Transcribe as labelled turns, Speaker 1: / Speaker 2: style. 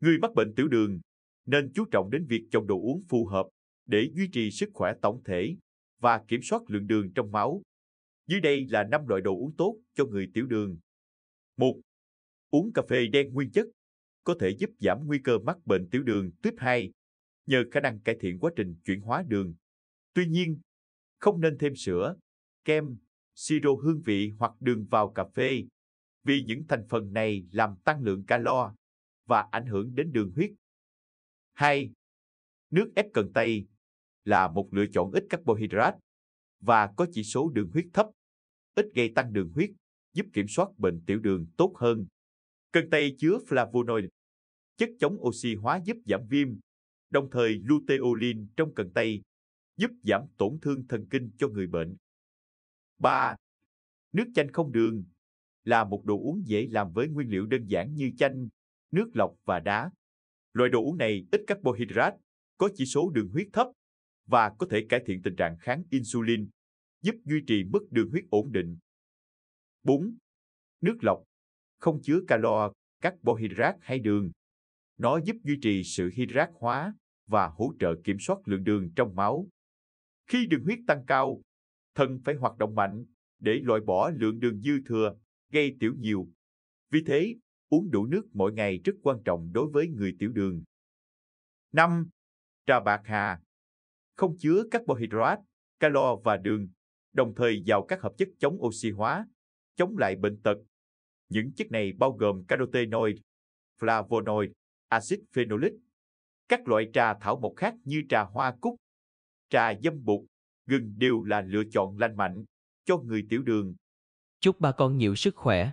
Speaker 1: Người mắc bệnh tiểu đường nên chú trọng đến việc chọn đồ uống phù hợp để duy trì sức khỏe tổng thể và kiểm soát lượng đường trong máu. Dưới đây là 5 loại đồ uống tốt cho người tiểu đường. 1. Uống cà phê đen nguyên chất có thể giúp giảm nguy cơ mắc bệnh tiểu đường tuyếp 2 nhờ khả năng cải thiện quá trình chuyển hóa đường. Tuy nhiên, không nên thêm sữa, kem, siro hương vị hoặc đường vào cà phê vì những thành phần này làm tăng lượng calo và ảnh hưởng đến đường huyết. 2. Nước ép cần tây là một lựa chọn ít carbohydrate và có chỉ số đường huyết thấp, ít gây tăng đường huyết, giúp kiểm soát bệnh tiểu đường tốt hơn. Cần tây chứa flavonoid, chất chống oxy hóa giúp giảm viêm, đồng thời luteolin trong cần tây giúp giảm tổn thương thần kinh cho người bệnh. 3. Nước chanh không đường là một đồ uống dễ làm với nguyên liệu đơn giản như chanh, nước lọc và đá. Loại đồ uống này ít carbohydrate, có chỉ số đường huyết thấp và có thể cải thiện tình trạng kháng insulin, giúp duy trì mức đường huyết ổn định. 4. Nước lọc không chứa calo, carbohydrate hay đường. Nó giúp duy trì sự hydrat hóa và hỗ trợ kiểm soát lượng đường trong máu. Khi đường huyết tăng cao, thận phải hoạt động mạnh để loại bỏ lượng đường dư thừa, gây tiểu nhiều. Vì thế, Uống đủ nước mỗi ngày rất quan trọng đối với người tiểu đường. 5. Trà bạc hà không chứa carbohydrate, calo và đường, đồng thời giàu các hợp chất chống oxy hóa, chống lại bệnh tật. Những chất này bao gồm carotenoid, flavonoid, axit phenolic, các loại trà thảo mộc khác như trà hoa cúc, trà dâm bụt, gừng đều là lựa chọn lành mạnh cho người tiểu đường. Chúc bà con nhiều sức khỏe.